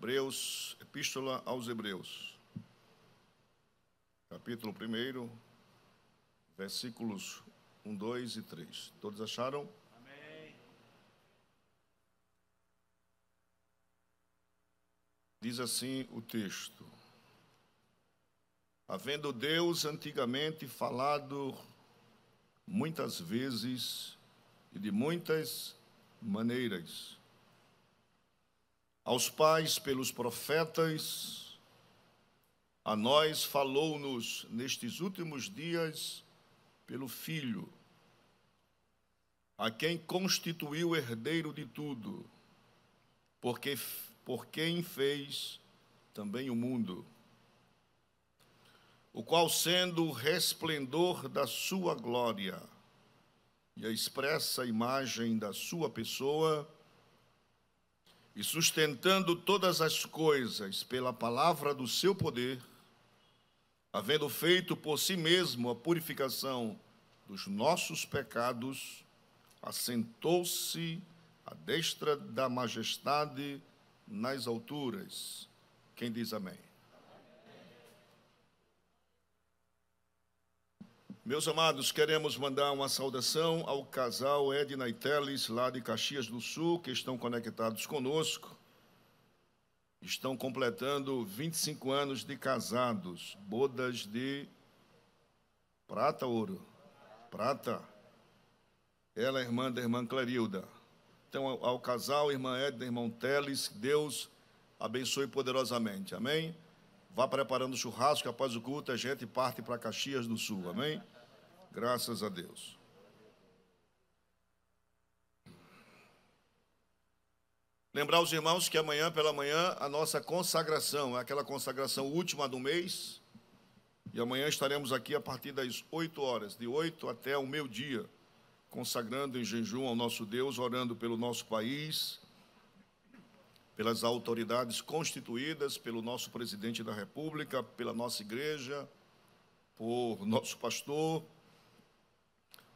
Hebreus, Epístola aos Hebreus, capítulo 1, versículos 1, 2 e 3. Todos acharam? Amém. Diz assim o texto: Havendo Deus antigamente falado muitas vezes e de muitas maneiras, aos pais pelos profetas, a nós falou-nos nestes últimos dias pelo Filho, a quem constituiu herdeiro de tudo, porque por quem fez também o mundo, o qual sendo o resplendor da sua glória e a expressa imagem da sua pessoa, e sustentando todas as coisas pela palavra do seu poder, havendo feito por si mesmo a purificação dos nossos pecados, assentou-se à destra da majestade nas alturas. Quem diz amém? Meus amados, queremos mandar uma saudação ao casal Edna e Teles, lá de Caxias do Sul, que estão conectados conosco. Estão completando 25 anos de casados, bodas de prata, ouro, prata. Ela é irmã da irmã Clarilda. Então, ao casal, irmã Edna, irmão Teles, Deus abençoe poderosamente. Amém? Vá preparando o churrasco, após o culto, a gente parte para Caxias do Sul. Amém? Graças a Deus. Lembrar os irmãos que amanhã pela manhã a nossa consagração, aquela consagração última do mês, e amanhã estaremos aqui a partir das 8 horas, de 8 até o meio-dia, consagrando em jejum ao nosso Deus, orando pelo nosso país, pelas autoridades constituídas, pelo nosso presidente da República, pela nossa igreja, por nosso pastor,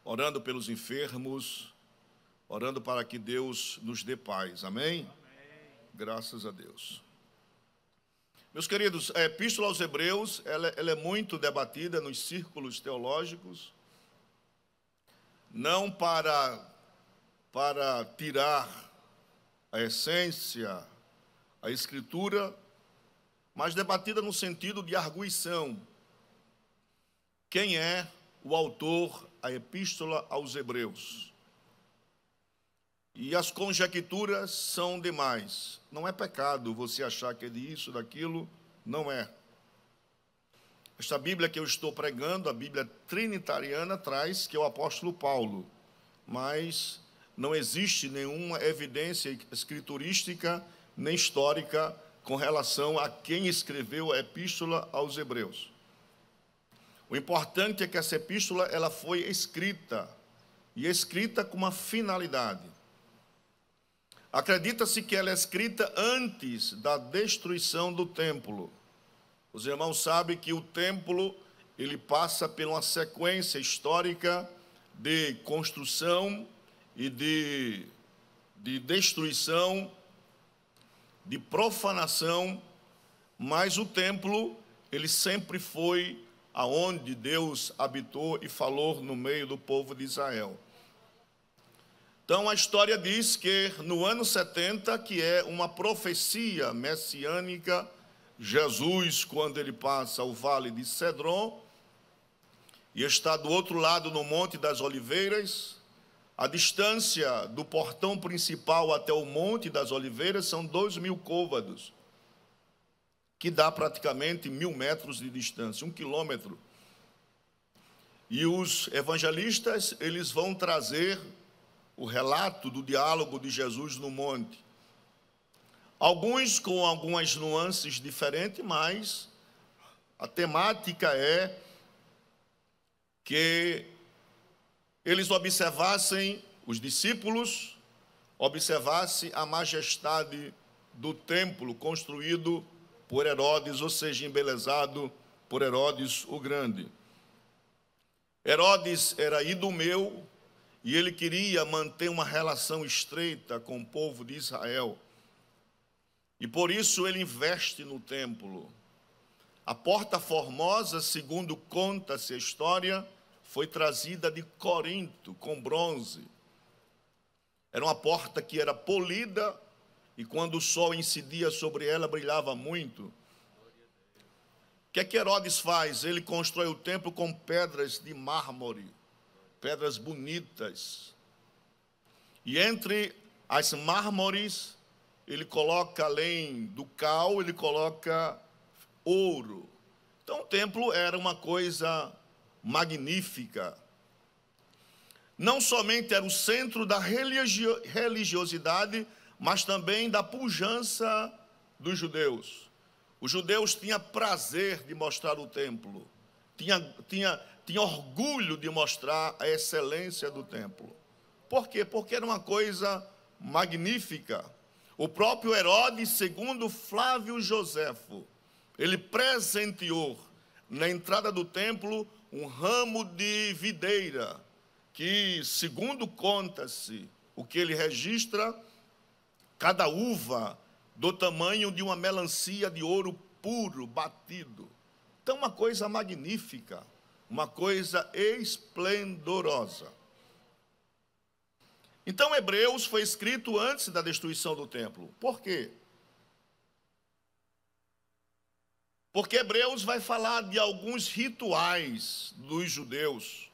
orando pelos enfermos, orando para que Deus nos dê paz. Amém? Amém. Graças a Deus. Meus queridos, a Epístola aos Hebreus, ela, ela é muito debatida nos círculos teológicos, não para, para tirar a essência, a escritura, mas debatida no sentido de arguição. Quem é o autor a Epístola aos Hebreus. E as conjecturas são demais. Não é pecado você achar que é de isso, daquilo, não é. Esta Bíblia que eu estou pregando, a Bíblia trinitariana, traz que é o apóstolo Paulo, mas não existe nenhuma evidência escriturística nem histórica com relação a quem escreveu a Epístola aos Hebreus. O importante é que essa epístola ela foi escrita e escrita com uma finalidade. Acredita-se que ela é escrita antes da destruição do templo. Os irmãos sabem que o templo ele passa por uma sequência histórica de construção e de, de destruição, de profanação, mas o templo ele sempre foi aonde Deus habitou e falou no meio do povo de Israel. Então a história diz que no ano 70, que é uma profecia messiânica, Jesus, quando ele passa o vale de Cedron e está do outro lado no Monte das Oliveiras, a distância do portão principal até o Monte das Oliveiras são dois mil côvados que dá praticamente mil metros de distância, um quilômetro. E os evangelistas, eles vão trazer o relato do diálogo de Jesus no monte. Alguns com algumas nuances diferentes, mas a temática é que eles observassem, os discípulos, observassem a majestade do templo construído por Herodes, ou seja, embelezado por Herodes o Grande. Herodes era idumeu e ele queria manter uma relação estreita com o povo de Israel. E por isso ele investe no templo. A porta formosa, segundo conta-se a história, foi trazida de Corinto com bronze. Era uma porta que era polida e quando o sol incidia sobre ela, brilhava muito. O que é que Herodes faz? Ele constrói o templo com pedras de mármore, pedras bonitas. E entre as mármores, ele coloca, além do cal, ele coloca ouro. Então o templo era uma coisa magnífica. Não somente era o centro da religiosidade, mas também da pujança dos judeus. Os judeus tinham prazer de mostrar o templo, tinha, tinha, tinha orgulho de mostrar a excelência do templo. Por quê? Porque era uma coisa magnífica. O próprio Herodes, segundo Flávio Joséfo, ele presenteou na entrada do templo um ramo de videira, que, segundo conta-se, o que ele registra, cada uva do tamanho de uma melancia de ouro puro batido. Então, uma coisa magnífica, uma coisa esplendorosa. Então, Hebreus foi escrito antes da destruição do templo. Por quê? Porque Hebreus vai falar de alguns rituais dos judeus,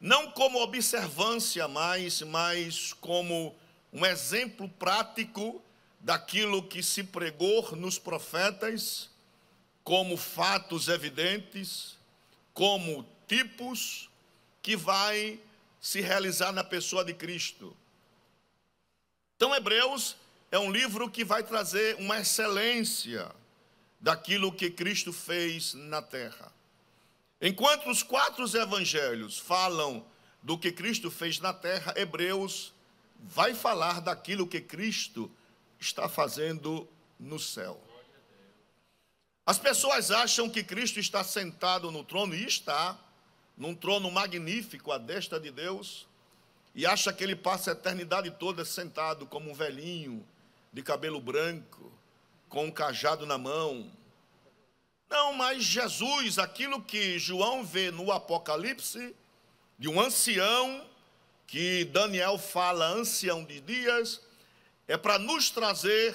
não como observância mais, mas como um exemplo prático daquilo que se pregou nos profetas, como fatos evidentes, como tipos, que vai se realizar na pessoa de Cristo. Então, Hebreus é um livro que vai trazer uma excelência daquilo que Cristo fez na terra. Enquanto os quatro evangelhos falam do que Cristo fez na terra, Hebreus vai falar daquilo que Cristo está fazendo no céu. As pessoas acham que Cristo está sentado no trono e está num trono magnífico à destra de Deus e acha que ele passa a eternidade toda sentado como um velhinho de cabelo branco, com um cajado na mão. Não, mas Jesus, aquilo que João vê no Apocalipse, de um ancião que Daniel fala, ancião de dias, é para nos trazer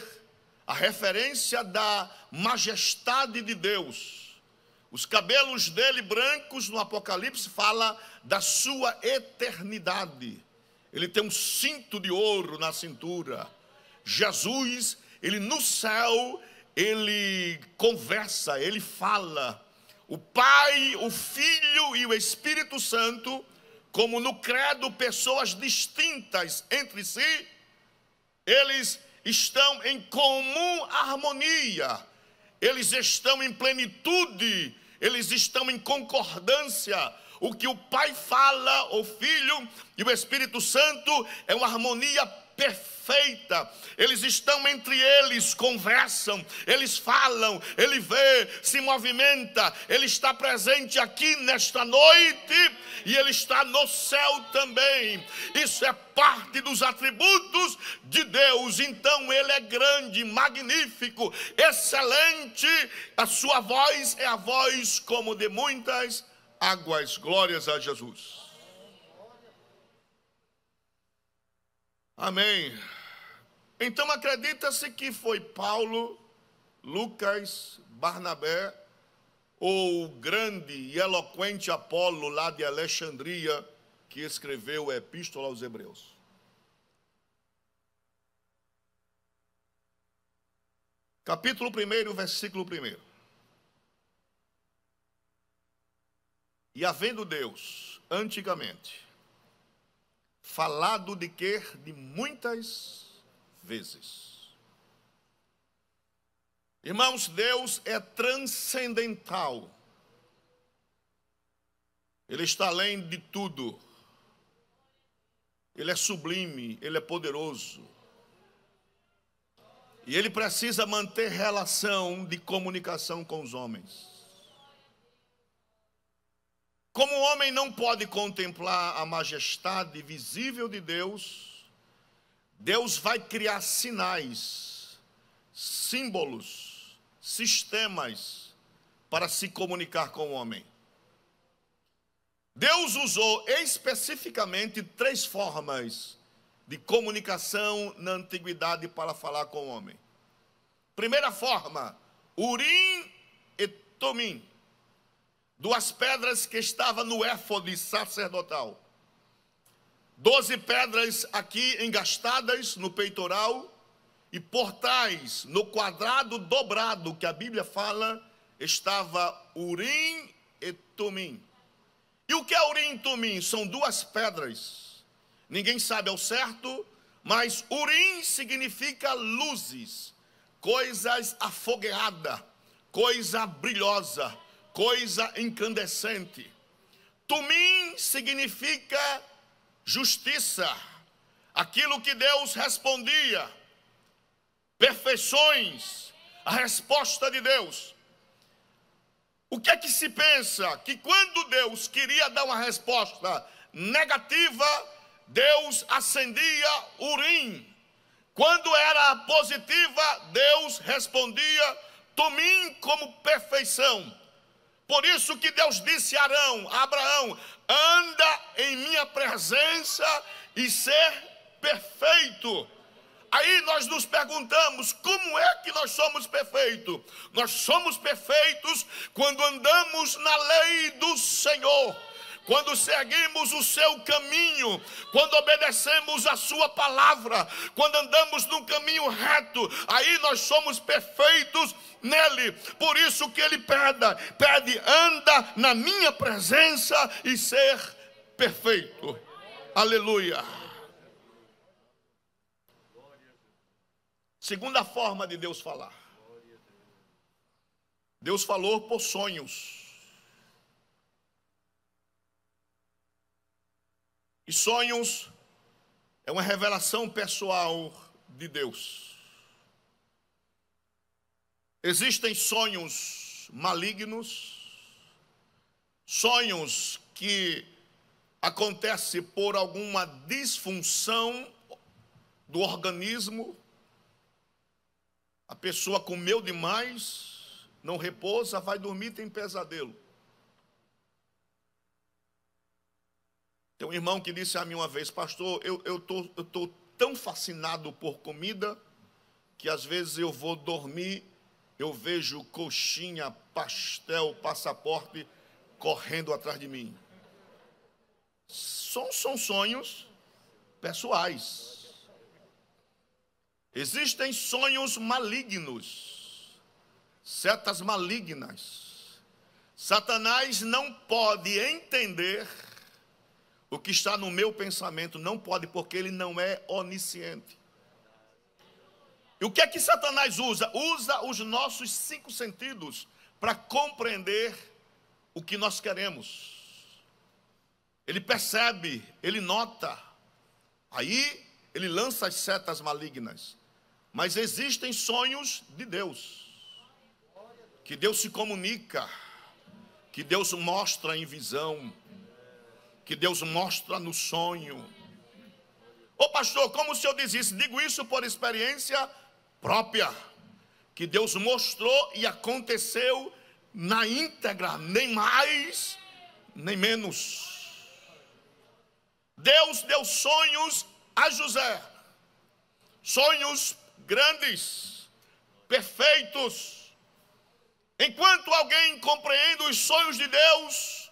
a referência da majestade de Deus. Os cabelos dele brancos no Apocalipse fala da sua eternidade. Ele tem um cinto de ouro na cintura. Jesus, ele no céu, ele conversa, ele fala. O Pai, o Filho e o Espírito Santo como no credo pessoas distintas entre si, eles estão em comum harmonia, eles estão em plenitude, eles estão em concordância. O que o Pai fala, o Filho e o Espírito Santo é uma harmonia perfeita. Eles estão entre eles, conversam, eles falam, ele vê, se movimenta, ele está presente aqui nesta noite e ele está no céu também. Isso é parte dos atributos de Deus. Então ele é grande, magnífico, excelente. A sua voz é a voz como de muitas águas. Glórias a Jesus. Amém. Então acredita-se que foi Paulo, Lucas, Barnabé, ou o grande e eloquente Apolo lá de Alexandria, que escreveu a Epístola aos Hebreus. Capítulo 1, versículo 1. E havendo Deus, antigamente, falado de que de muitas vezes. Irmãos, Deus é transcendental. Ele está além de tudo. Ele é sublime, ele é poderoso. E ele precisa manter relação de comunicação com os homens. Como o homem não pode contemplar a majestade visível de Deus, Deus vai criar sinais, símbolos, sistemas para se comunicar com o homem. Deus usou especificamente três formas de comunicação na antiguidade para falar com o homem. Primeira forma, Urim e Tomim duas pedras que estava no éfode sacerdotal, doze pedras aqui engastadas no peitoral e portais no quadrado dobrado que a Bíblia fala estava Urim e Tumim. E o que é Urim e Tumim? São duas pedras. Ninguém sabe ao certo, mas Urim significa luzes, coisas afogueada, coisa brilhosa coisa incandescente. Tumim significa justiça, aquilo que Deus respondia, perfeições, a resposta de Deus. O que é que se pensa? Que quando Deus queria dar uma resposta negativa, Deus acendia urim. Quando era positiva, Deus respondia tumim como perfeição. Por isso que Deus disse a Arão, a Abraão: anda em minha presença e ser perfeito. Aí nós nos perguntamos como é que nós somos perfeitos? Nós somos perfeitos quando andamos na lei do Senhor quando seguimos o seu caminho, quando obedecemos a sua palavra, quando andamos num caminho reto, aí nós somos perfeitos nele. Por isso que ele pede, pede anda na minha presença e ser perfeito. Aleluia. Segunda forma de Deus falar. Deus falou por sonhos. E sonhos é uma revelação pessoal de Deus. Existem sonhos malignos, sonhos que acontece por alguma disfunção do organismo. A pessoa comeu demais, não repousa, vai dormir tem pesadelo. Tem um irmão que disse a mim uma vez, pastor, eu estou eu tô, eu tô tão fascinado por comida que às vezes eu vou dormir, eu vejo coxinha, pastel, passaporte correndo atrás de mim. São, são sonhos pessoais. Existem sonhos malignos, setas malignas. Satanás não pode entender o que está no meu pensamento não pode, porque ele não é onisciente. E o que é que Satanás usa? Usa os nossos cinco sentidos para compreender o que nós queremos. Ele percebe, ele nota. Aí ele lança as setas malignas. Mas existem sonhos de Deus. Que Deus se comunica, que Deus mostra em visão que Deus mostra no sonho. Ô pastor, como o senhor diz isso? Digo isso por experiência própria, que Deus mostrou e aconteceu na íntegra, nem mais, nem menos. Deus deu sonhos a José, sonhos grandes, perfeitos. Enquanto alguém compreende os sonhos de Deus,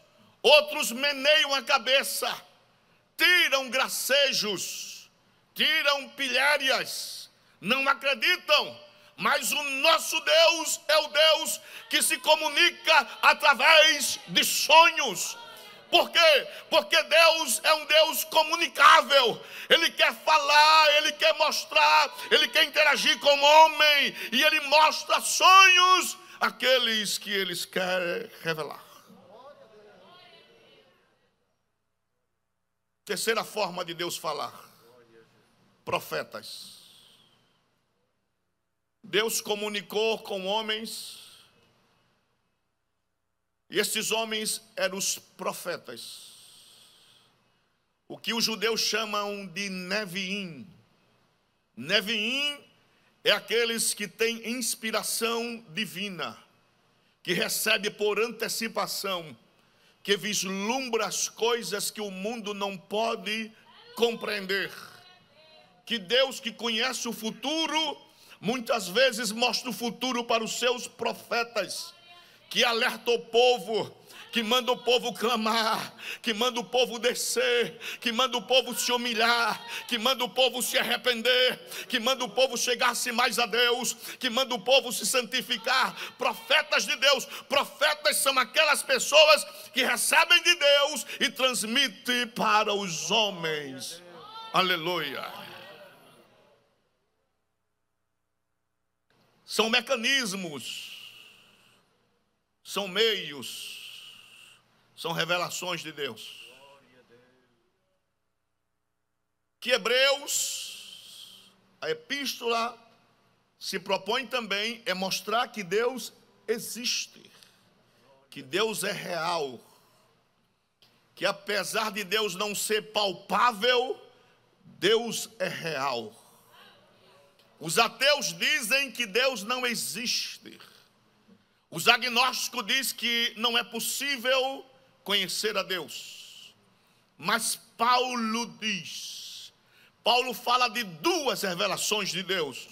Outros meneiam a cabeça, tiram gracejos, tiram pilhérias, não acreditam, mas o nosso Deus é o Deus que se comunica através de sonhos. Por quê? Porque Deus é um Deus comunicável. Ele quer falar, ele quer mostrar, ele quer interagir com o homem e ele mostra sonhos àqueles que eles querem revelar. Terceira forma de Deus falar: profetas. Deus comunicou com homens, e esses homens eram os profetas, o que os judeus chamam de Neviim. Neviim é aqueles que têm inspiração divina, que recebe por antecipação que vislumbra as coisas que o mundo não pode compreender. Que Deus que conhece o futuro, muitas vezes mostra o futuro para os seus profetas, que alerta o povo que manda o povo clamar, que manda o povo descer, que manda o povo se humilhar, que manda o povo se arrepender, que manda o povo chegar-se mais a Deus, que manda o povo se santificar. Profetas de Deus, profetas são aquelas pessoas que recebem de Deus e transmitem para os homens. Aleluia. São mecanismos, são meios são revelações de Deus. Que Hebreus, a epístola, se propõe também é mostrar que Deus existe, que Deus é real, que apesar de Deus não ser palpável, Deus é real. Os ateus dizem que Deus não existe. Os agnósticos dizem que não é possível conhecer a Deus. Mas Paulo diz, Paulo fala de duas revelações de Deus: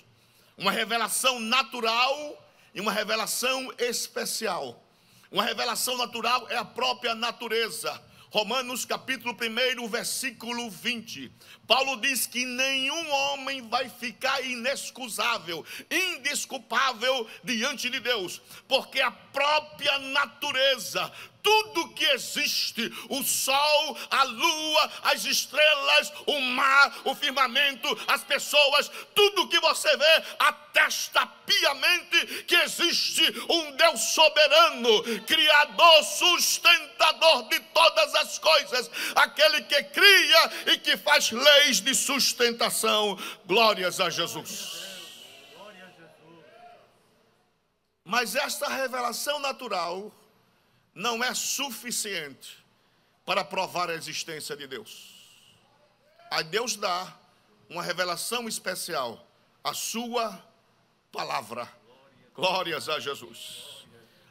uma revelação natural e uma revelação especial. Uma revelação natural é a própria natureza. Romanos capítulo 1, versículo 20. Paulo diz que nenhum homem vai ficar inexcusável, indesculpável diante de Deus, porque a própria natureza tudo que existe: o sol, a lua, as estrelas, o mar, o firmamento, as pessoas, tudo que você vê atesta piamente que existe um Deus soberano, criador, sustentador de todas as coisas, aquele que cria e que faz lei escassez de sustentação. Glórias a Jesus. Mas esta revelação natural não é suficiente para provar a existência de Deus. A Deus dá uma revelação especial, a sua palavra. Glórias a Jesus.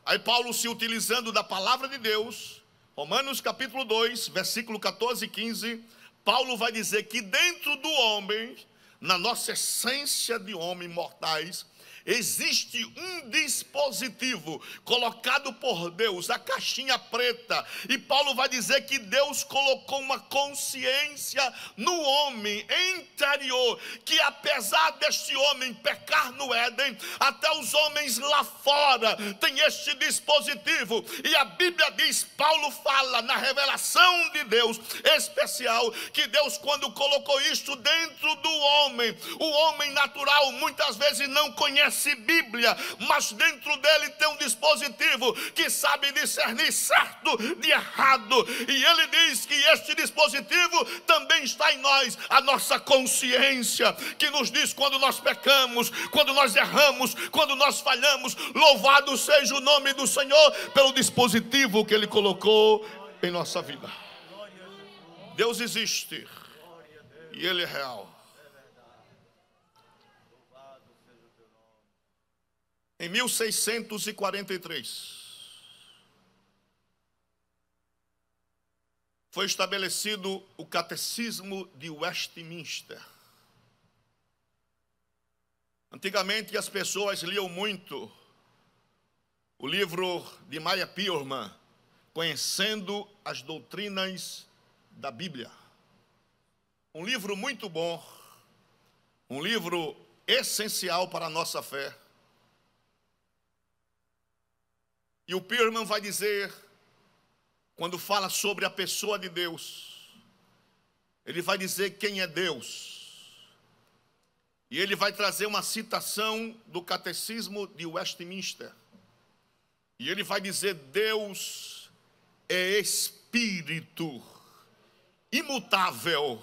Aí Paulo se utilizando da palavra de Deus, Romanos capítulo 2, versículo 14 e 15, Paulo vai dizer que dentro do homem, na nossa essência de homem mortais, Existe um dispositivo colocado por Deus, a caixinha preta, e Paulo vai dizer que Deus colocou uma consciência no homem interior, que apesar deste homem pecar no Éden, até os homens lá fora têm este dispositivo, e a Bíblia diz: Paulo fala na revelação de Deus especial, que Deus, quando colocou isto dentro do homem, o homem natural muitas vezes não conhece se Bíblia, mas dentro dele tem um dispositivo que sabe discernir certo de errado. E ele diz que este dispositivo também está em nós, a nossa consciência, que nos diz quando nós pecamos, quando nós erramos, quando nós falhamos. Louvado seja o nome do Senhor pelo dispositivo que ele colocou em nossa vida. Deus existe e ele é real. em 1643, foi estabelecido o Catecismo de Westminster. Antigamente as pessoas liam muito o livro de Maria Piorman, Conhecendo as Doutrinas da Bíblia. Um livro muito bom, um livro essencial para a nossa fé. E o Pierman vai dizer, quando fala sobre a pessoa de Deus, ele vai dizer quem é Deus. E ele vai trazer uma citação do Catecismo de Westminster. E ele vai dizer: Deus é espírito imutável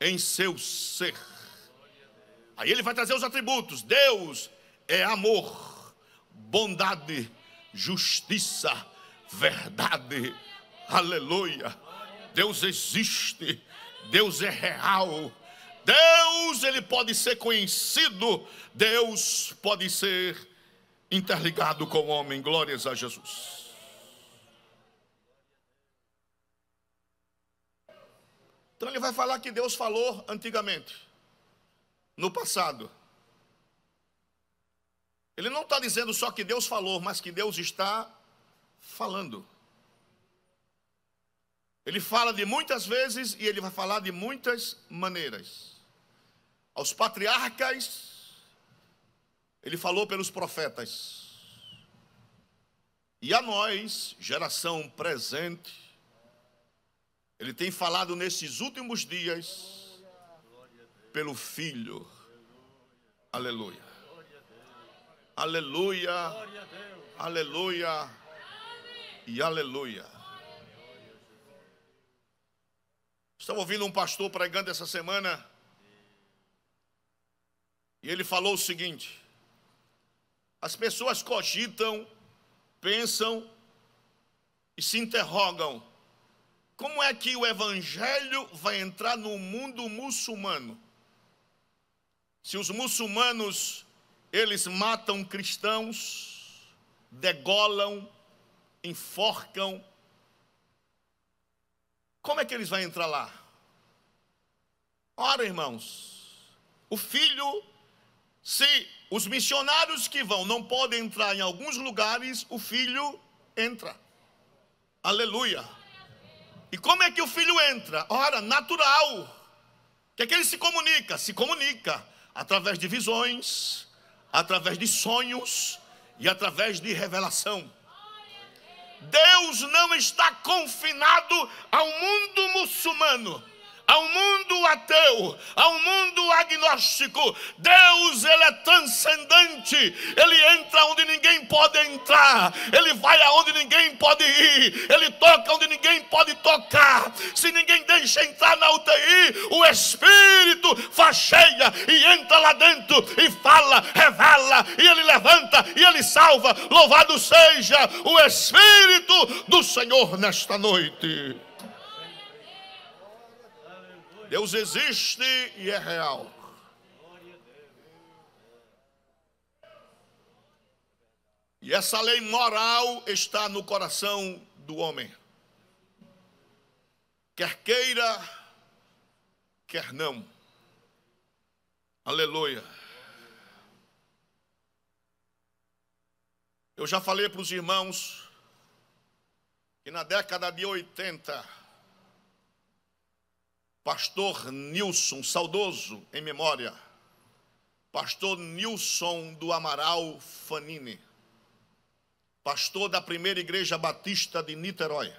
em seu ser. Aí ele vai trazer os atributos: Deus é amor, bondade, justiça, verdade. Aleluia. Deus existe, Deus é real. Deus, ele pode ser conhecido, Deus pode ser interligado com o homem. Glórias a Jesus. Então ele vai falar que Deus falou antigamente, no passado. Ele não está dizendo só que Deus falou, mas que Deus está falando. Ele fala de muitas vezes e ele vai falar de muitas maneiras. Aos patriarcas, ele falou pelos profetas. E a nós, geração presente, ele tem falado nesses últimos dias pelo Filho. Aleluia. Aleluia. Aleluia. Amém. E aleluia. Estava ouvindo um pastor pregando essa semana. E ele falou o seguinte: as pessoas cogitam, pensam e se interrogam: como é que o evangelho vai entrar no mundo muçulmano? Se os muçulmanos eles matam cristãos, degolam, enforcam. Como é que eles vão entrar lá? Ora, irmãos, o filho, se os missionários que vão não podem entrar em alguns lugares, o filho entra. Aleluia. E como é que o filho entra? Ora, natural. O que é que ele se comunica? Se comunica através de visões, através de sonhos e através de revelação. Deus não está confinado ao mundo muçulmano ao mundo ateu, ao mundo agnóstico. Deus, ele é transcendente. Ele entra onde ninguém pode entrar. Ele vai aonde ninguém pode ir. Ele toca onde ninguém pode tocar. Se ninguém deixa entrar na UTI, o Espírito faz cheia e entra lá dentro e fala, revela, e ele levanta e ele salva. Louvado seja o Espírito do Senhor nesta noite. Deus existe e é real. E essa lei moral está no coração do homem. Quer queira, quer não. Aleluia. Eu já falei para os irmãos que na década de 80, Pastor Nilson, saudoso em memória. Pastor Nilson do Amaral Fanini. Pastor da primeira igreja batista de Niterói.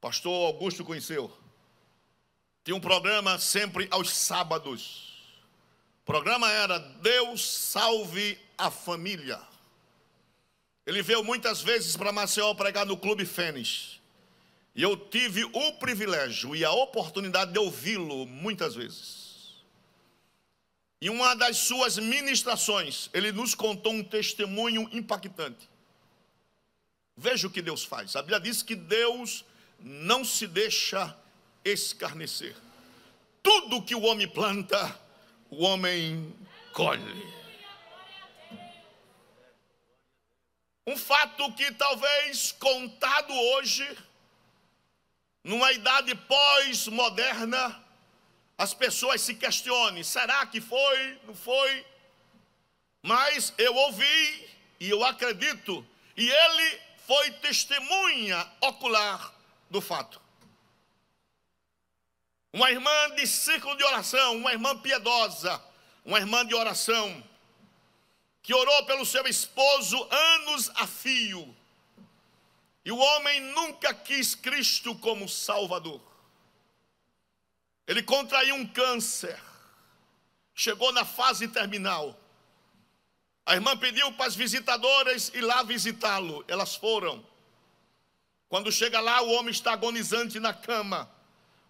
Pastor Augusto conheceu. Tinha um programa sempre aos sábados. O programa era Deus salve a família. Ele veio muitas vezes para Maceió pregar no Clube Fênix. E eu tive o privilégio e a oportunidade de ouvi-lo muitas vezes. Em uma das suas ministrações, ele nos contou um testemunho impactante. Veja o que Deus faz. A Bíblia diz que Deus não se deixa escarnecer. Tudo que o homem planta, o homem colhe. Um fato que talvez contado hoje numa idade pós-moderna, as pessoas se questionem: será que foi? Não foi? Mas eu ouvi e eu acredito, e ele foi testemunha ocular do fato. Uma irmã de círculo de oração, uma irmã piedosa, uma irmã de oração, que orou pelo seu esposo anos a fio, e o homem nunca quis Cristo como Salvador. Ele contraiu um câncer, chegou na fase terminal. A irmã pediu para as visitadoras ir lá visitá-lo. Elas foram. Quando chega lá, o homem está agonizante na cama.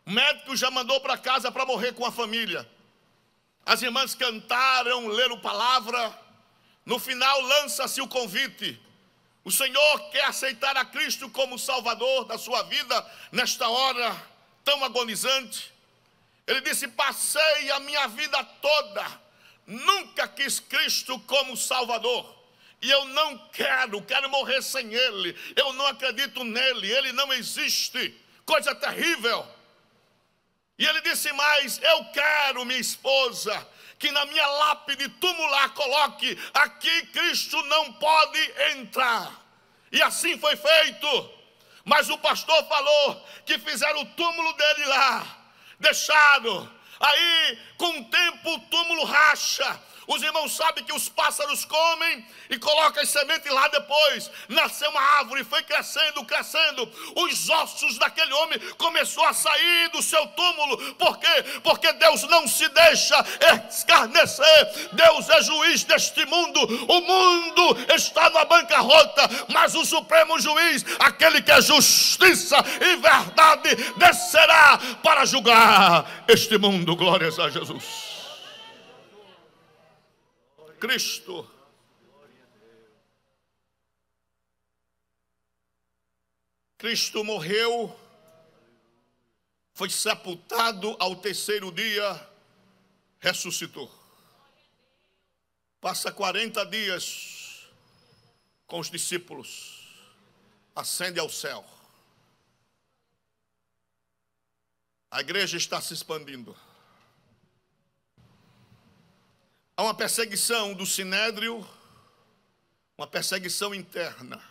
O médico já mandou para casa para morrer com a família. As irmãs cantaram, leram palavra. No final, lança-se o convite o Senhor quer aceitar a Cristo como Salvador da sua vida nesta hora tão agonizante. Ele disse: Passei a minha vida toda, nunca quis Cristo como Salvador. E eu não quero, quero morrer sem Ele. Eu não acredito nele, Ele não existe. Coisa terrível. E ele disse mais: Eu quero minha esposa, que na minha lápide tumular coloque: aqui Cristo não pode entrar. E assim foi feito. Mas o pastor falou que fizeram o túmulo dele lá, deixaram. Aí, com o tempo, o túmulo racha. Os irmãos sabem que os pássaros comem e colocam as sementes lá depois. Nasceu uma árvore, foi crescendo, crescendo. Os ossos daquele homem começou a sair do seu túmulo. Por quê? Porque Deus não se deixa escarnecer. Deus é juiz deste mundo. O mundo está na bancarrota, mas o Supremo Juiz, aquele que é justiça e verdade, descerá para julgar este mundo. Glórias a Jesus. Cristo. Cristo morreu, foi sepultado ao terceiro dia, ressuscitou. Passa 40 dias com os discípulos, ascende ao céu. A igreja está se expandindo. Há uma perseguição do sinédrio, uma perseguição interna.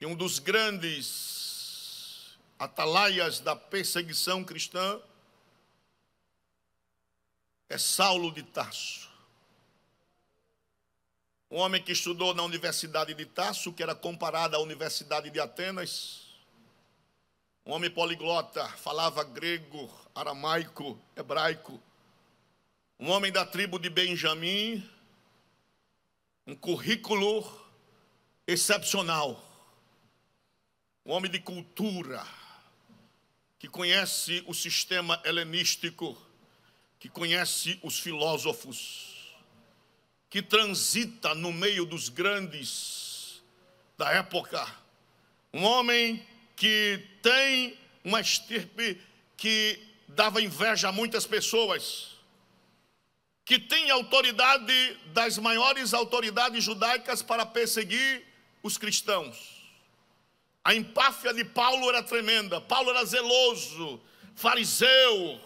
E um dos grandes atalaias da perseguição cristã é Saulo de Tarso. Um homem que estudou na Universidade de Tarso, que era comparada à Universidade de Atenas. Um homem poliglota, falava grego, aramaico, hebraico um homem da tribo de Benjamim, um currículo excepcional, um homem de cultura, que conhece o sistema helenístico, que conhece os filósofos, que transita no meio dos grandes da época, um homem que tem uma estirpe que dava inveja a muitas pessoas que tem autoridade das maiores autoridades judaicas para perseguir os cristãos. A empáfia de Paulo era tremenda. Paulo era zeloso, fariseu,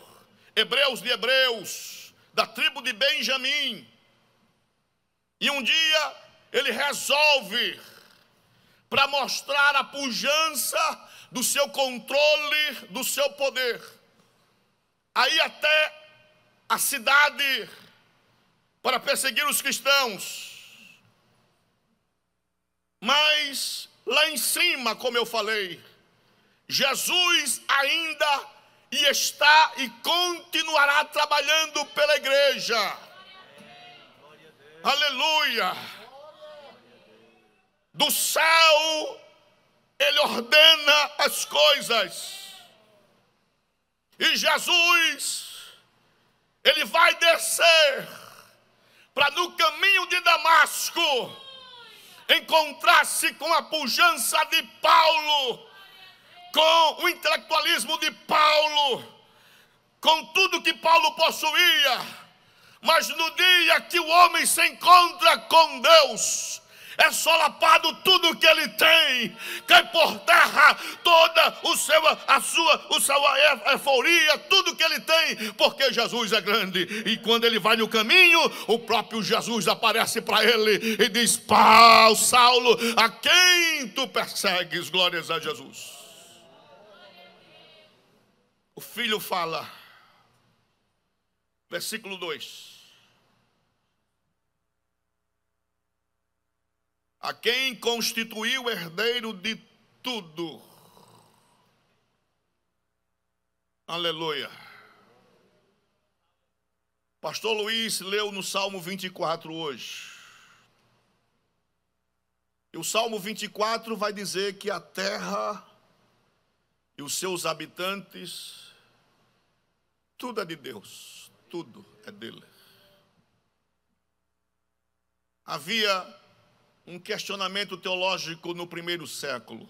hebreus de hebreus, da tribo de Benjamim. E um dia ele resolve, para mostrar a pujança do seu controle, do seu poder. Aí até a cidade para perseguir os cristãos. Mas lá em cima, como eu falei, Jesus ainda e está e continuará trabalhando pela igreja. Glória Aleluia. Do céu ele ordena as coisas. E Jesus ele vai descer para no caminho de Damasco encontrar-se com a pujança de Paulo, com o intelectualismo de Paulo, com tudo que Paulo possuía. Mas no dia que o homem se encontra com Deus, é solapado tudo que ele tem, cai por terra toda o seu, a sua, o seu euforia, tudo que ele tem, porque Jesus é grande. E quando ele vai no caminho, o próprio Jesus aparece para ele e diz: Pau, Saulo, a quem tu persegues? Glórias a Jesus. O filho fala, versículo 2. a quem constituiu herdeiro de tudo. Aleluia. Pastor Luiz leu no Salmo 24 hoje. E o Salmo 24 vai dizer que a terra e os seus habitantes, tudo é de Deus, tudo é dele. Havia um questionamento teológico no primeiro século.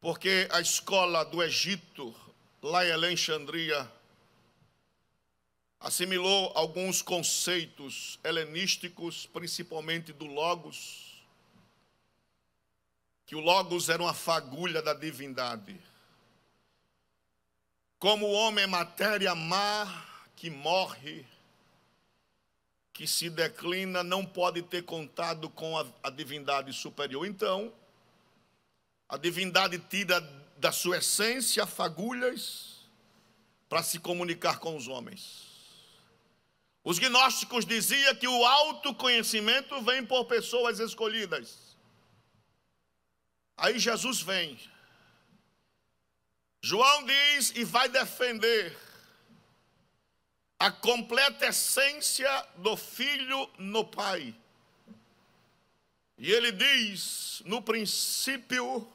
Porque a escola do Egito, lá em Alexandria, assimilou alguns conceitos helenísticos, principalmente do Logos, que o Logos era uma fagulha da divindade. Como o homem é matéria má que morre, que se declina não pode ter contato com a, a divindade superior. Então, a divindade tira da sua essência fagulhas para se comunicar com os homens. Os gnósticos diziam que o autoconhecimento vem por pessoas escolhidas. Aí Jesus vem. João diz e vai defender a completa essência do Filho no Pai. E ele diz: no princípio,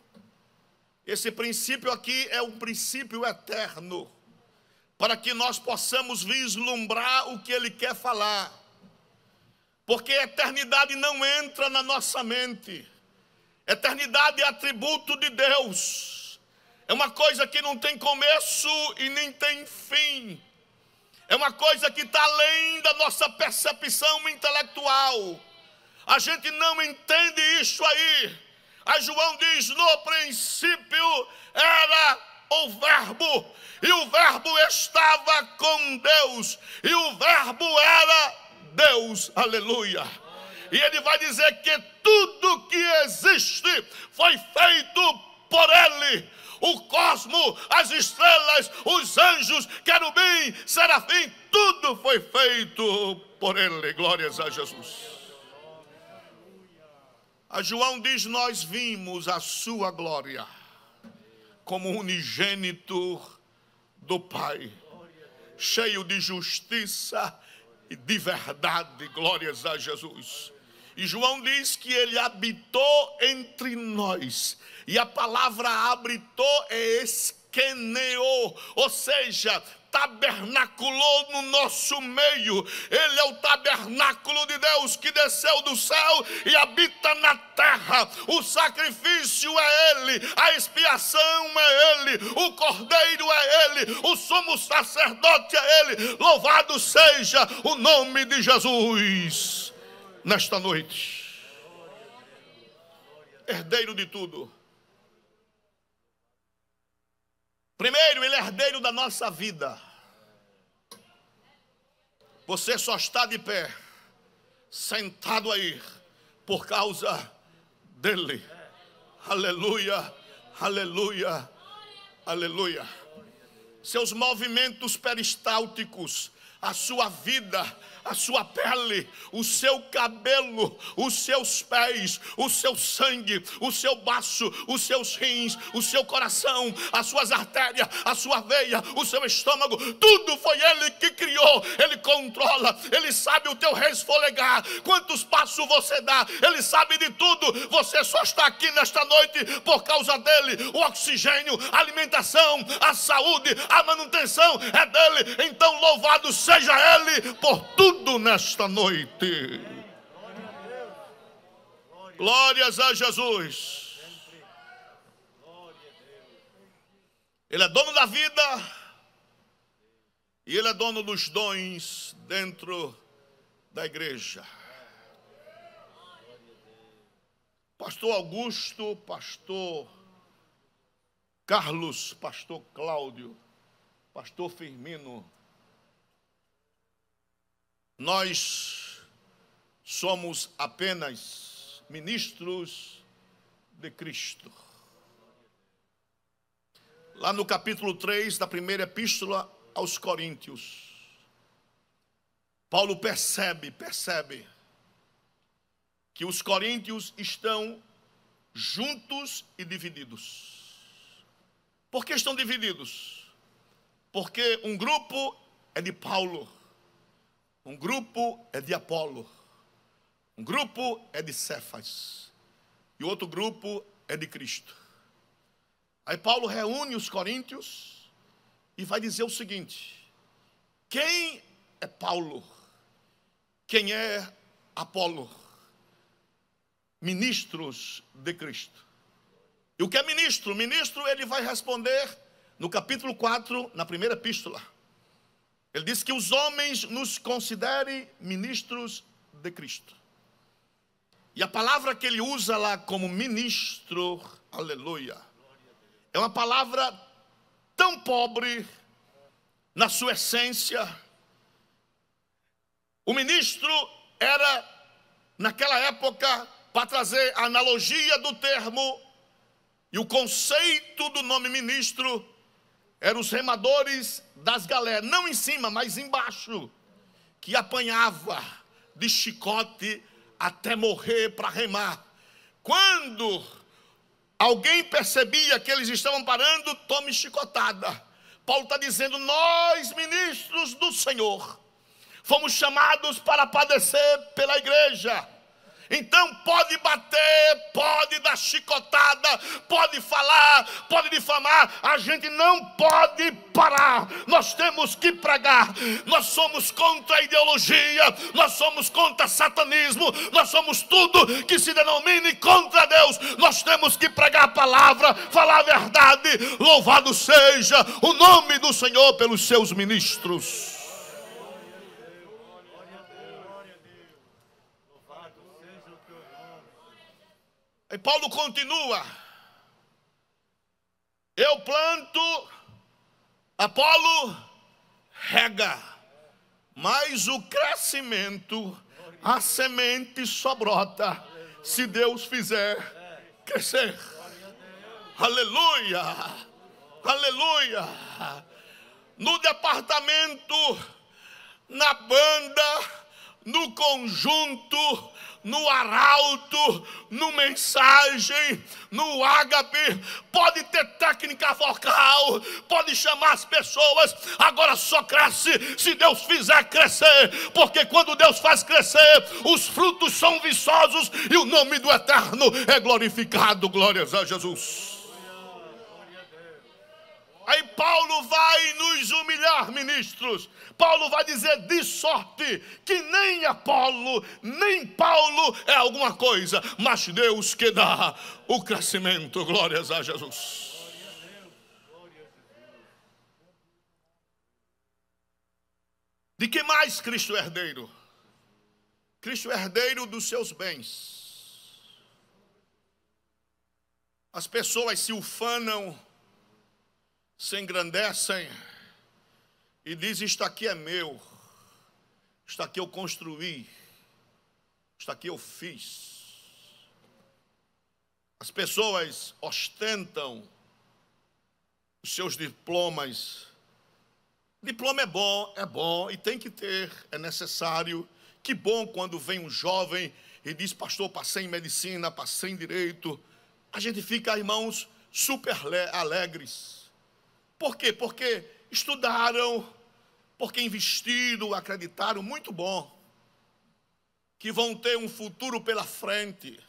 esse princípio aqui é um princípio eterno, para que nós possamos vislumbrar o que ele quer falar. Porque a eternidade não entra na nossa mente. Eternidade é atributo de Deus. É uma coisa que não tem começo e nem tem fim. É uma coisa que está além da nossa percepção intelectual. A gente não entende isso aí. A João diz: no princípio era o Verbo, e o Verbo estava com Deus, e o Verbo era Deus. Aleluia. E ele vai dizer que tudo que existe foi feito por Ele o cosmo, as estrelas, os anjos, querubim, serafim, tudo foi feito por ele. Glórias a Jesus. A João diz: Nós vimos a sua glória como unigênito do Pai, cheio de justiça e de verdade. Glórias a Jesus. E João diz que ele habitou entre nós. E a palavra habitou é esqueneou, ou seja, tabernaculou no nosso meio. Ele é o tabernáculo de Deus que desceu do céu e habita na terra. O sacrifício é Ele, a expiação é Ele, o cordeiro é Ele, o sumo sacerdote é Ele. Louvado seja o nome de Jesus nesta noite. Herdeiro de tudo. Primeiro, ele é herdeiro da nossa vida. Você só está de pé, sentado aí, por causa dele. Aleluia, aleluia, aleluia. Seus movimentos peristálticos, a sua vida, a sua pele, o seu cabelo, os seus pés, o seu sangue, o seu baço, os seus rins, o seu coração, as suas artérias, a sua veia, o seu estômago, tudo foi Ele que criou, Ele controla, Ele sabe o teu resfolegar, quantos passos você dá, Ele sabe de tudo, você só está aqui nesta noite por causa dEle, o oxigênio, a alimentação, a saúde, a manutenção é dEle, então louvado seja Ele por tudo tudo nesta noite. Glórias a Jesus. Ele é dono da vida e ele é dono dos dons dentro da igreja. Pastor Augusto, pastor Carlos, pastor Cláudio, pastor Firmino, nós somos apenas ministros de Cristo. Lá no capítulo 3 da primeira epístola aos Coríntios, Paulo percebe, percebe que os coríntios estão juntos e divididos. Por que estão divididos? Porque um grupo é de Paulo um grupo é de Apolo, um grupo é de Cefas, e outro grupo é de Cristo. Aí Paulo reúne os coríntios e vai dizer o seguinte: quem é Paulo? Quem é Apolo? Ministros de Cristo. E o que é ministro? ministro ele vai responder no capítulo 4, na primeira epístola. Ele diz que os homens nos considerem ministros de Cristo. E a palavra que ele usa lá como ministro, aleluia, é uma palavra tão pobre na sua essência. O ministro era, naquela época, para trazer a analogia do termo e o conceito do nome ministro, eram os remadores das galeras, não em cima, mas embaixo, que apanhava de chicote até morrer para remar. Quando alguém percebia que eles estavam parando, tome chicotada. Paulo está dizendo: Nós, ministros do Senhor, fomos chamados para padecer pela igreja, então pode bater, pode dar chicotada, pode falar, pode difamar, a gente não pode parar. Nós temos que pregar. Nós somos contra a ideologia, nós somos contra satanismo, nós somos tudo que se denomine contra Deus. Nós temos que pregar a palavra, falar a verdade. Louvado seja o nome do Senhor pelos seus ministros. E Paulo continua. Eu planto, Apolo rega, mas o crescimento, a semente só brota se Deus fizer crescer. Aleluia! Aleluia! No departamento, na banda, no conjunto, no arauto, no mensagem, no ágape, pode ter técnica vocal, pode chamar as pessoas, agora só cresce se Deus fizer crescer, porque quando Deus faz crescer, os frutos são viçosos e o nome do Eterno é glorificado. Glórias a Jesus. Aí Paulo vai nos humilhar, ministros. Paulo vai dizer de sorte que nem Apolo, nem Paulo é alguma coisa, mas Deus que dá o crescimento. Glórias a Jesus. De que mais Cristo é herdeiro? Cristo é herdeiro dos seus bens. As pessoas se ufanam se engrandecem e dizem: Isto aqui é meu, isto aqui eu construí, isto aqui eu fiz. As pessoas ostentam os seus diplomas. Diploma é bom, é bom e tem que ter, é necessário. Que bom quando vem um jovem e diz: Pastor, passei em medicina, passei em direito. A gente fica, irmãos, super alegres. Por quê? Porque estudaram, porque investiram, acreditaram, muito bom. Que vão ter um futuro pela frente.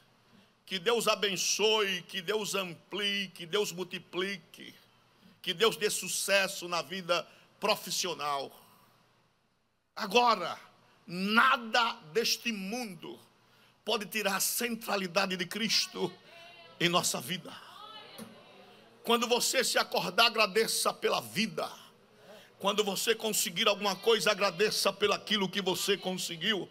Que Deus abençoe, que Deus amplie, que Deus multiplique, que Deus dê sucesso na vida profissional. Agora, nada deste mundo pode tirar a centralidade de Cristo em nossa vida. Quando você se acordar, agradeça pela vida. Quando você conseguir alguma coisa, agradeça pelaquilo que você conseguiu.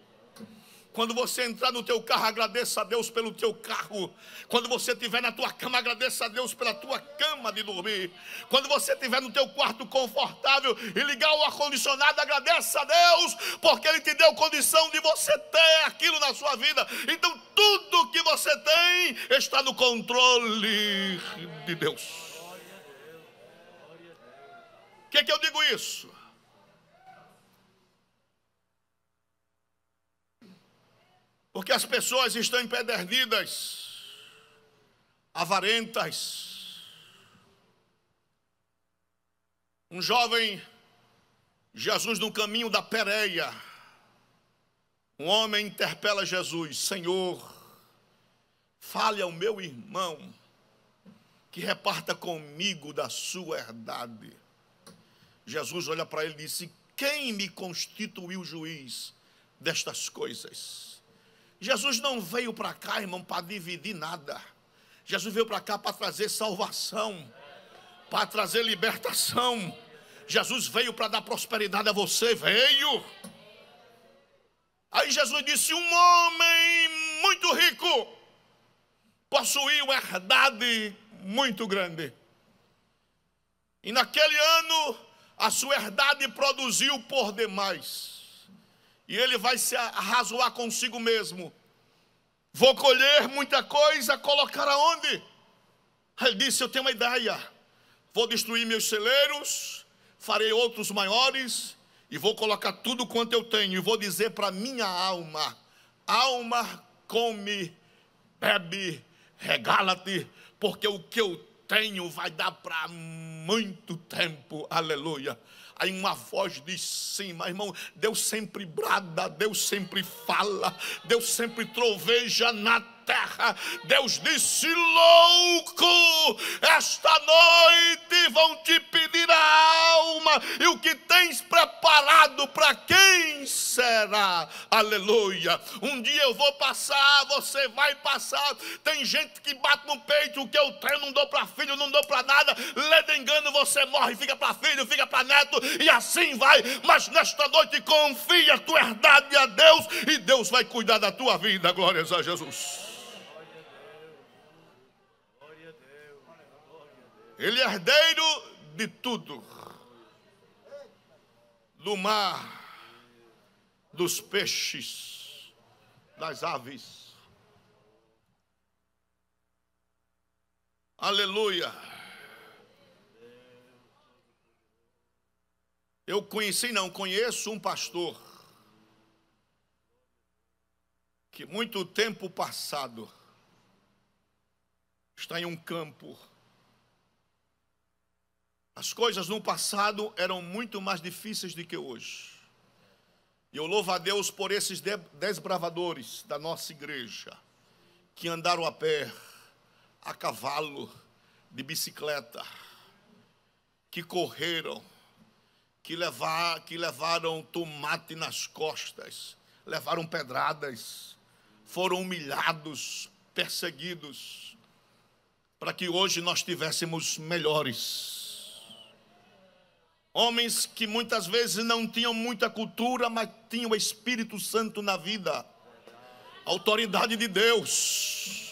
Quando você entrar no teu carro, agradeça a Deus pelo teu carro. Quando você estiver na tua cama, agradeça a Deus pela tua cama de dormir. Quando você estiver no teu quarto confortável e ligar o ar-condicionado, agradeça a Deus, porque Ele te deu condição de você ter aquilo na sua vida. Então, tudo que você tem está no controle de Deus. Por que, que eu digo isso? Porque as pessoas estão empedernidas, avarentas. Um jovem Jesus no caminho da Pérea, um homem interpela Jesus: Senhor, fale ao meu irmão que reparta comigo da sua herdade. Jesus olha para ele e disse: Quem me constituiu juiz destas coisas? Jesus não veio para cá, irmão, para dividir nada. Jesus veio para cá para trazer salvação, para trazer libertação. Jesus veio para dar prosperidade a você, veio. Aí Jesus disse: Um homem muito rico possuía uma herdade muito grande. E naquele ano, a sua herdade produziu por demais e ele vai se arrazoar consigo mesmo. Vou colher muita coisa, colocar aonde? Ele disse: Eu tenho uma ideia. Vou destruir meus celeiros, farei outros maiores, e vou colocar tudo quanto eu tenho, e vou dizer para minha alma: Alma, come, bebe, regala-te, porque o que eu tenho vai dar para muito tempo. Aleluia. Aí uma voz diz sim, mas irmão, Deus sempre brada, Deus sempre fala, Deus sempre troveja na terra. Deus disse: louco, esta noite vão te pedir a alma e o que tens preparado para quem será? Aleluia. Um dia eu vou passar, você vai passar. Tem gente que bate no peito: o que eu tenho não dou para filho, não dou para nada. Leda engano, você morre, fica para filho, fica para neto e assim vai. Mas nesta noite confia tua herdade a Deus e Deus vai cuidar da tua vida. Glórias a Jesus. Ele é herdeiro de tudo: do mar, dos peixes, das aves. Aleluia. Eu conheci, não, conheço um pastor que muito tempo passado está em um campo as coisas no passado eram muito mais difíceis do que hoje. E eu louvo a Deus por esses desbravadores da nossa igreja, que andaram a pé, a cavalo, de bicicleta, que correram, que, levar, que levaram tomate nas costas, levaram pedradas, foram humilhados, perseguidos, para que hoje nós tivéssemos melhores Homens que muitas vezes não tinham muita cultura, mas tinham o Espírito Santo na vida, autoridade de Deus,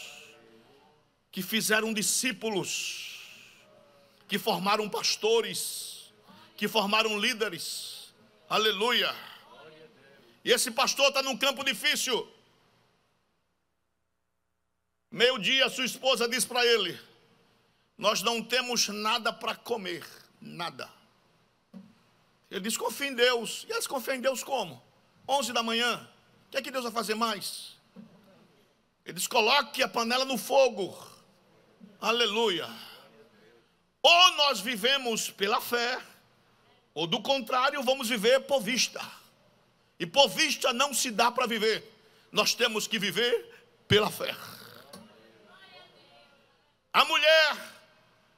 que fizeram discípulos, que formaram pastores, que formaram líderes. Aleluia. E esse pastor está num campo difícil. Meio dia, sua esposa diz para ele: Nós não temos nada para comer, nada. Ele diz: confia em Deus. E eles confiam em Deus como? 11 da manhã. O que é que Deus vai fazer mais? Ele diz: coloque a panela no fogo. Aleluia. Ou nós vivemos pela fé, ou do contrário, vamos viver por vista. E por vista não se dá para viver. Nós temos que viver pela fé. A mulher,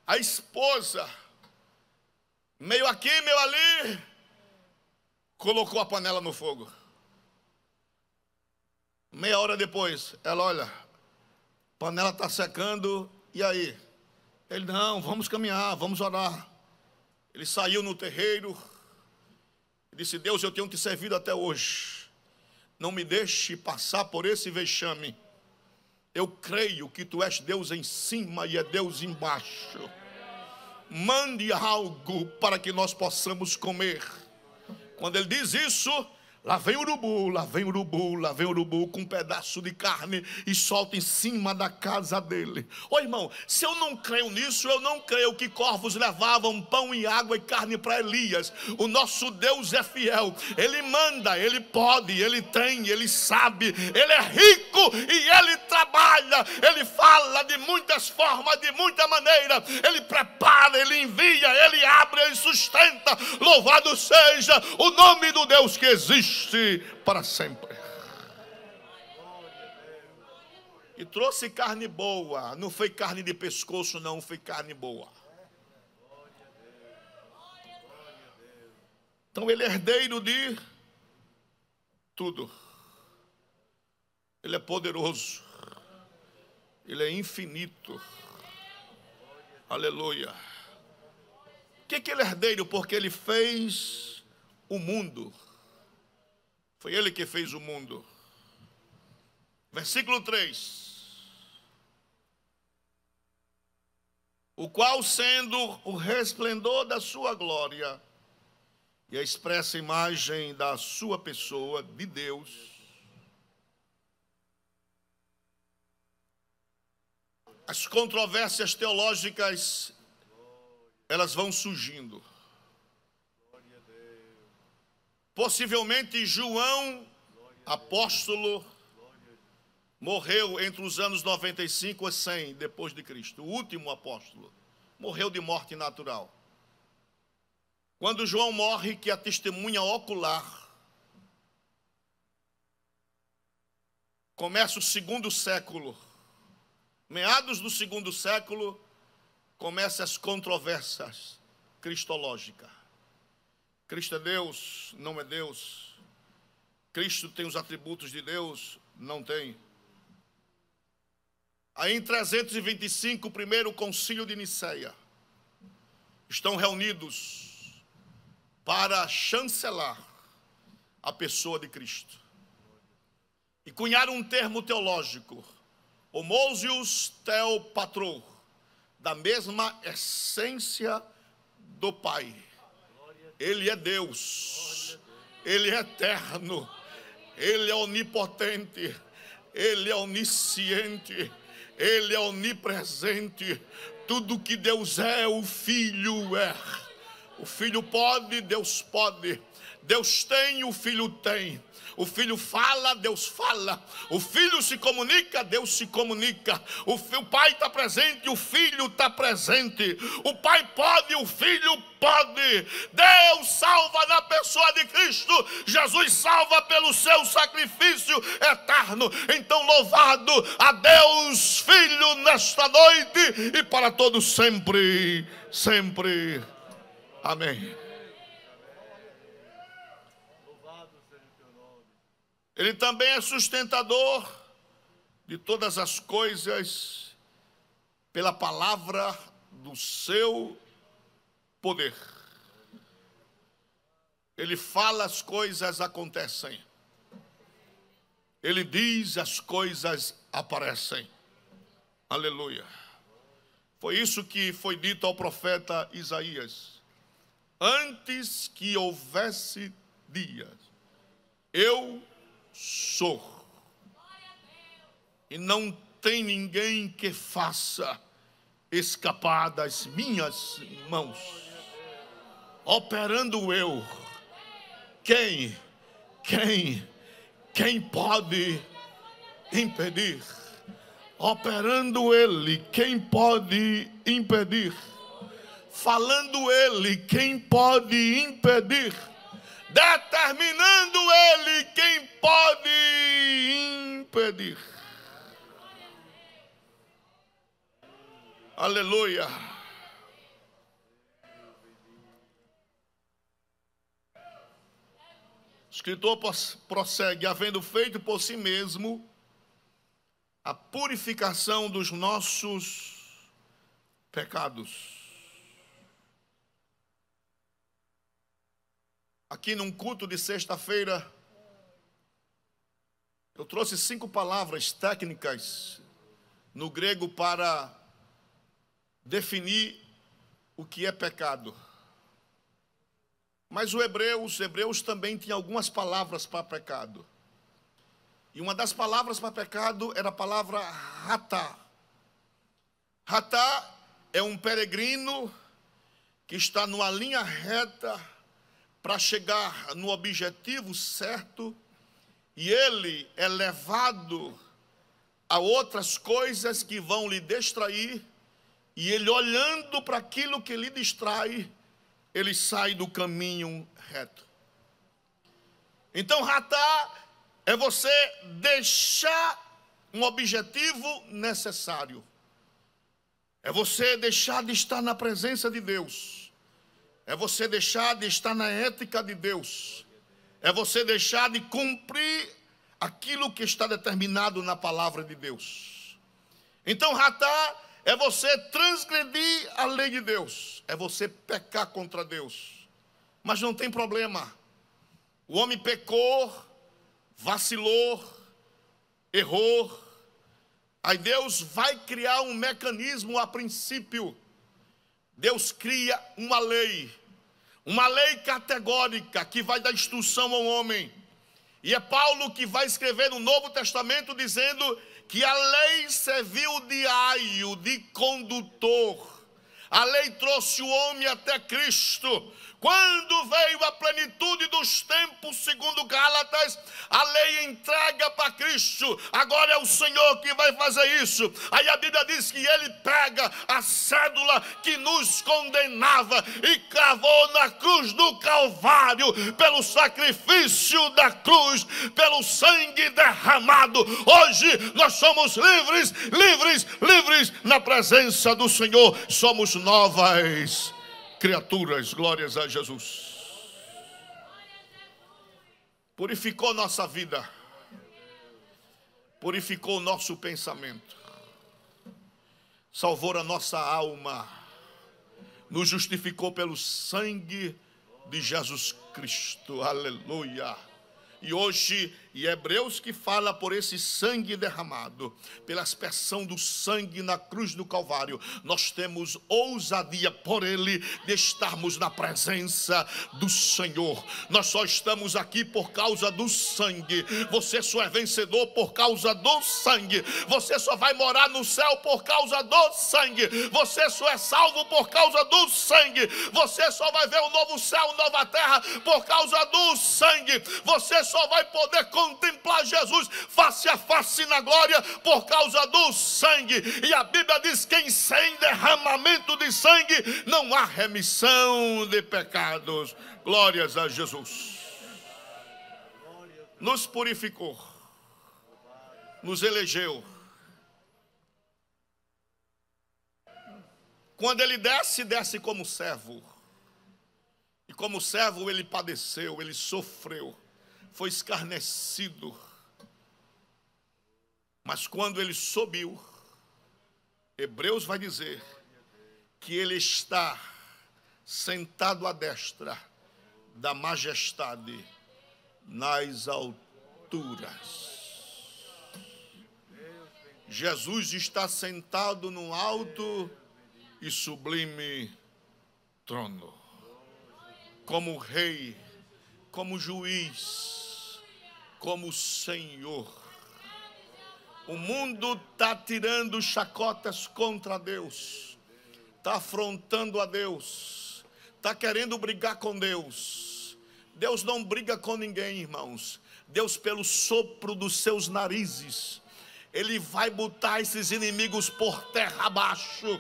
a esposa, meio aqui, meio ali, colocou a panela no fogo. Meia hora depois, ela olha, a panela está secando, e aí? Ele, não, vamos caminhar, vamos orar. Ele saiu no terreiro, disse: Deus, eu tenho te servido até hoje, não me deixe passar por esse vexame. Eu creio que tu és Deus em cima e é Deus embaixo mande algo para que nós possamos comer. Quando ele diz isso, Lá vem urubu, lá vem urubu, lá vem urubu com um pedaço de carne e solta em cima da casa dele. Ô irmão, se eu não creio nisso, eu não creio que corvos levavam pão e água e carne para Elias. O nosso Deus é fiel. Ele manda, ele pode, ele tem, ele sabe, ele é rico e ele trabalha. Ele fala de muitas formas, de muita maneira. Ele prepara, ele envia, ele abre, ele sustenta. Louvado seja o nome do Deus que existe existe para sempre. E trouxe carne boa, não foi carne de pescoço, não, foi carne boa. Então ele é herdeiro de tudo. Ele é poderoso. Ele é infinito. Aleluia. O que, que ele é herdeiro? Porque ele fez o mundo. Foi ele que fez o mundo. Versículo 3. O qual, sendo o resplendor da sua glória e a expressa imagem da sua pessoa, de Deus, as controvérsias teológicas elas vão surgindo. Possivelmente João, apóstolo, morreu entre os anos 95 a 100 depois de Cristo, o último apóstolo. Morreu de morte natural. Quando João morre, que a testemunha ocular começa o segundo século. Meados do segundo século, começam as controvérsias cristológicas. Cristo é Deus, não é Deus. Cristo tem os atributos de Deus, não tem. Aí em 325, o primeiro concílio de Nicéia, estão reunidos para chancelar a pessoa de Cristo. E cunharam um termo teológico, homousios teo da mesma essência do Pai ele é Deus, Ele é eterno, Ele é onipotente, Ele é onisciente, Ele é onipresente. Tudo que Deus é, o Filho é. O Filho pode, Deus pode. Deus tem, o filho tem. O filho fala, Deus fala. O filho se comunica, Deus se comunica. O, o pai está presente, o filho está presente. O pai pode, o filho pode. Deus salva na pessoa de Cristo. Jesus salva pelo seu sacrifício eterno. Então, louvado a Deus, filho, nesta noite e para todo sempre. Sempre. Amém. Ele também é sustentador de todas as coisas pela palavra do seu poder. Ele fala, as coisas acontecem. Ele diz, as coisas aparecem. Aleluia. Foi isso que foi dito ao profeta Isaías. Antes que houvesse dias, eu sou. E não tem ninguém que faça escapar das minhas mãos. Operando eu, quem, quem, quem pode impedir? Operando ele, quem pode impedir? Falando ele, quem pode impedir? determinando ele quem pode impedir. Aleluia. O escritor prossegue, havendo feito por si mesmo a purificação dos nossos pecados aqui num culto de sexta-feira, eu trouxe cinco palavras técnicas no grego para definir o que é pecado. Mas o hebreu, os hebreus também tinham algumas palavras para pecado. E uma das palavras para pecado era a palavra ratá. Ratá é um peregrino que está numa linha reta para chegar no objetivo certo e ele é levado a outras coisas que vão lhe distrair e ele olhando para aquilo que lhe distrai, ele sai do caminho reto. Então, ratar é você deixar um objetivo necessário. É você deixar de estar na presença de Deus é você deixar de estar na ética de Deus. É você deixar de cumprir aquilo que está determinado na palavra de Deus. Então, ratar é você transgredir a lei de Deus. É você pecar contra Deus. Mas não tem problema. O homem pecou, vacilou, errou. Aí Deus vai criar um mecanismo a princípio Deus cria uma lei, uma lei categórica que vai dar instrução ao homem. E é Paulo que vai escrever no Novo Testamento dizendo que a lei serviu de aio, de condutor. A lei trouxe o homem até Cristo, quando veio a plenitude dos tempos, segundo Gálatas, a lei entrega para Cristo. Agora é o Senhor que vai fazer isso. Aí a Bíblia diz que ele pega a cédula que nos condenava e cravou na cruz do Calvário, pelo sacrifício da cruz, pelo sangue derramado. Hoje nós somos livres, livres, livres na presença do Senhor. Somos novas criaturas. Glórias a Jesus. Purificou nossa vida. Purificou nosso pensamento. Salvou a nossa alma. Nos justificou pelo sangue de Jesus Cristo. Aleluia. E hoje e Hebreus que fala por esse sangue derramado, pela aspersão do sangue na cruz do Calvário, nós temos ousadia por ele de estarmos na presença do Senhor. Nós só estamos aqui por causa do sangue. Você só é vencedor por causa do sangue. Você só vai morar no céu por causa do sangue. Você só é salvo por causa do sangue. Você só vai ver o um novo céu, nova terra por causa do sangue. Você só vai poder contemplar Jesus face a face na glória por causa do sangue. E a Bíblia diz que sem derramamento de sangue não há remissão de pecados. Glórias a Jesus. Nos purificou, nos elegeu. Quando ele desce, desce como servo. E como servo, ele padeceu, ele sofreu foi escarnecido. Mas quando ele subiu, Hebreus vai dizer que ele está sentado à destra da majestade nas alturas. Jesus está sentado num alto e sublime trono, como rei como juiz, como Senhor. O mundo está tirando chacotas contra Deus, está afrontando a Deus, está querendo brigar com Deus. Deus não briga com ninguém, irmãos. Deus, pelo sopro dos seus narizes, Ele vai botar esses inimigos por terra abaixo.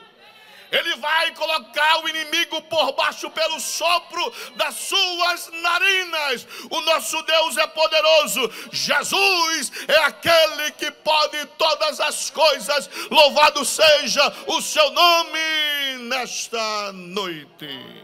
Ele vai colocar o inimigo por baixo pelo sopro das suas narinas. O nosso Deus é poderoso. Jesus é aquele que pode todas as coisas. Louvado seja o seu nome nesta noite.